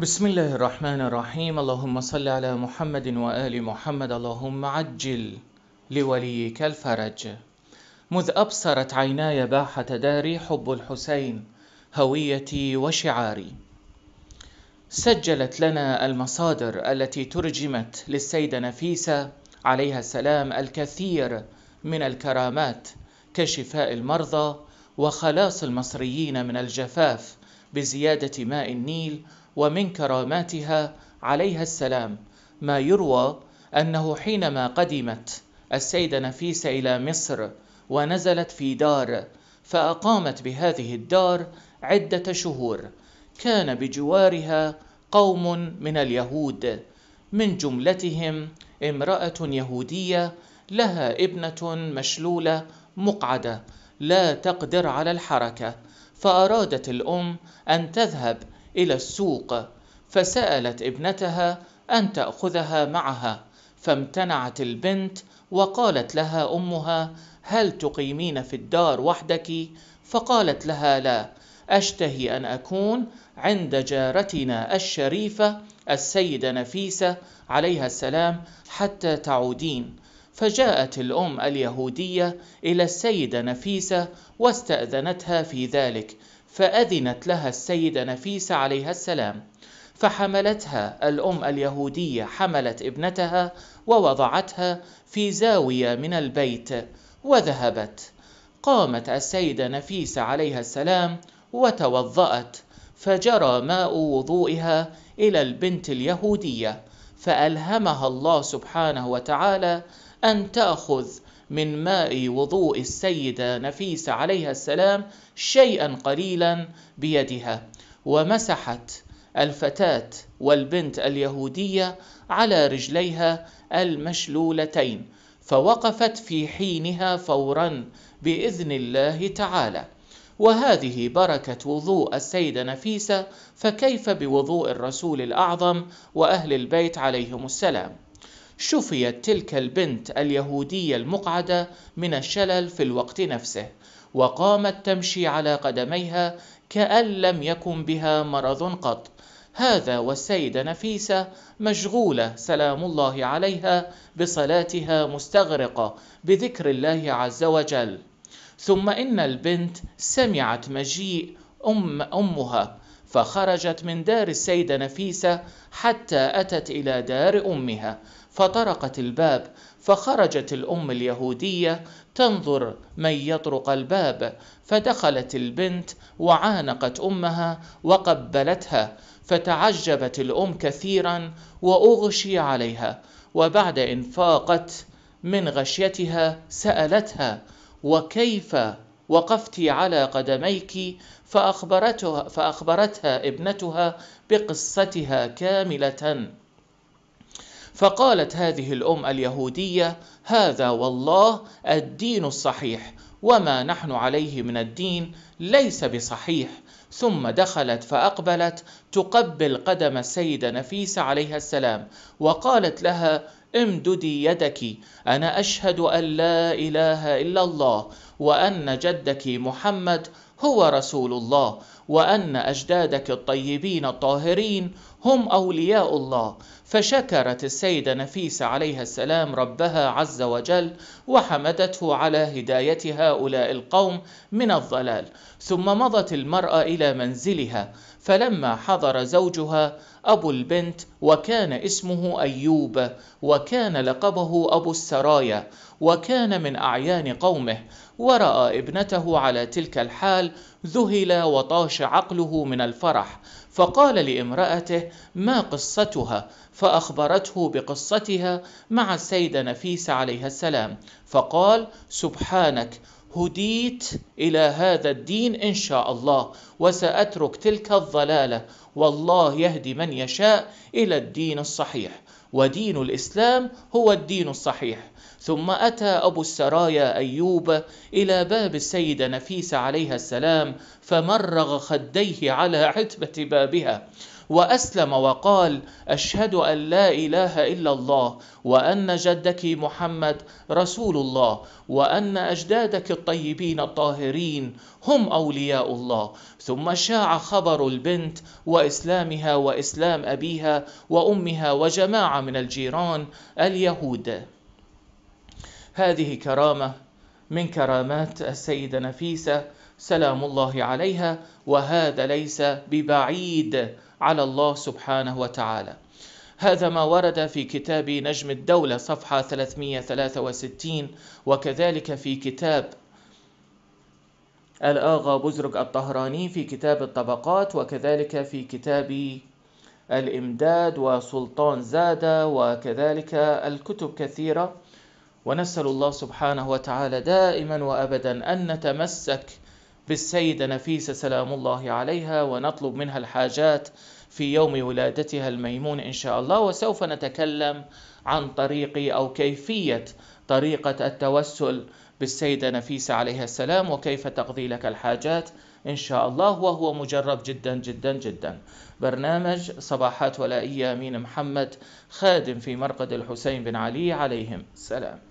بسم الله الرحمن الرحيم اللهم صل على محمد وآل محمد اللهم عجل لوليك الفرج مذ أبصرت عيناي باحة داري حب الحسين هويتي وشعاري سجلت لنا المصادر التي ترجمت للسيدة نفيسة عليها السلام الكثير من الكرامات كشفاء المرضى وخلاص المصريين من الجفاف بزيادة ماء النيل ومن كراماتها عليها السلام ما يروى أنه حينما قدمت السيدة نفيسة إلى مصر ونزلت في دار فأقامت بهذه الدار عدة شهور كان بجوارها قوم من اليهود من جملتهم امرأة يهودية لها ابنة مشلولة مقعدة لا تقدر على الحركة فأرادت الأم أن تذهب الى السوق فسالت ابنتها ان تاخذها معها فامتنعت البنت وقالت لها امها هل تقيمين في الدار وحدك فقالت لها لا اشتهي ان اكون عند جارتنا الشريفه السيده نفيسه عليها السلام حتى تعودين فجاءت الام اليهوديه الى السيده نفيسه واستاذنتها في ذلك فأذنت لها السيدة نفيسة عليها السلام فحملتها الأم اليهودية حملت ابنتها ووضعتها في زاوية من البيت وذهبت قامت السيدة نفيسة عليها السلام وتوضأت فجرى ماء وضوئها إلى البنت اليهودية فألهمها الله سبحانه وتعالى أن تأخذ من ماء وضوء السيدة نفيسة عليها السلام شيئا قليلا بيدها ومسحت الفتاة والبنت اليهودية على رجليها المشلولتين فوقفت في حينها فورا باذن الله تعالى وهذه بركه وضوء السيده نفيسه فكيف بوضوء الرسول الاعظم واهل البيت عليهم السلام شفيت تلك البنت اليهودية المقعدة من الشلل في الوقت نفسه وقامت تمشي على قدميها كأن لم يكن بها مرض قط هذا والسيدة نفيسة مشغولة سلام الله عليها بصلاتها مستغرقة بذكر الله عز وجل ثم إن البنت سمعت مجيء أم أمها فخرجت من دار السيدة نفيسة حتى أتت إلى دار أمها فطرقت الباب فخرجت الأم اليهودية تنظر من يطرق الباب فدخلت البنت وعانقت أمها وقبلتها فتعجبت الأم كثيرا وأغشي عليها وبعد إن فاقت من غشيتها سألتها وكيف وقفت على قدميك فأخبرتها, فأخبرتها ابنتها بقصتها كاملة فقالت هذه الأم اليهودية هذا والله الدين الصحيح وما نحن عليه من الدين ليس بصحيح ثم دخلت فأقبلت تقبل قدم السيدة نفيسة عليها السلام وقالت لها امددي يدك انا اشهد ان لا اله الا الله وان جدك محمد هو رسول الله وان اجدادك الطيبين الطاهرين هم اولياء الله فشكرت السيده نفيسه عليها السلام ربها عز وجل وحمدته على هدايه هؤلاء القوم من الضلال ثم مضت المراه الى منزلها فلما حضر زوجها ابو البنت وكان اسمه ايوب وكان لقبه ابو السرايا وكان من اعيان قومه ورأى ابنته على تلك الحال ذهل وطاش عقله من الفرح فقال لامرأته ما قصتها فأخبرته بقصتها مع السيدة نفيسة عليها السلام فقال سبحانك هديت الى هذا الدين ان شاء الله وساترك تلك الضلاله والله يهدي من يشاء الى الدين الصحيح ودين الإسلام هو الدين الصحيح ثم أتى أبو السرايا أيوب إلى باب السيدة نفيسة عليها السلام فمرغ خديه على عتبة بابها وأسلم وقال أشهد أن لا إله إلا الله وأن جدك محمد رسول الله وأن أجدادك الطيبين الطاهرين هم أولياء الله ثم شاع خبر البنت وإسلامها وإسلام أبيها وأمها وجماعة من الجيران اليهود هذه كرامة من كرامات السيدة نفيسة سلام الله عليها وهذا ليس ببعيد على الله سبحانه وتعالى هذا ما ورد في كتاب نجم الدولة صفحة 363 وكذلك في كتاب الآغا بزرج الطهراني في كتاب الطبقات وكذلك في كتاب الإمداد وسلطان زادة وكذلك الكتب كثيرة ونسأل الله سبحانه وتعالى دائما وأبدا أن نتمسك بالسيدة نفيسة سلام الله عليها ونطلب منها الحاجات في يوم ولادتها الميمون إن شاء الله وسوف نتكلم عن طريق أو كيفية طريقة التوسل بالسيدة نفيسة عليها السلام وكيف تقضي لك الحاجات إن شاء الله وهو مجرب جدا جدا جدا برنامج صباحات ولائية أمين محمد خادم في مرقد الحسين بن علي عليهم السلام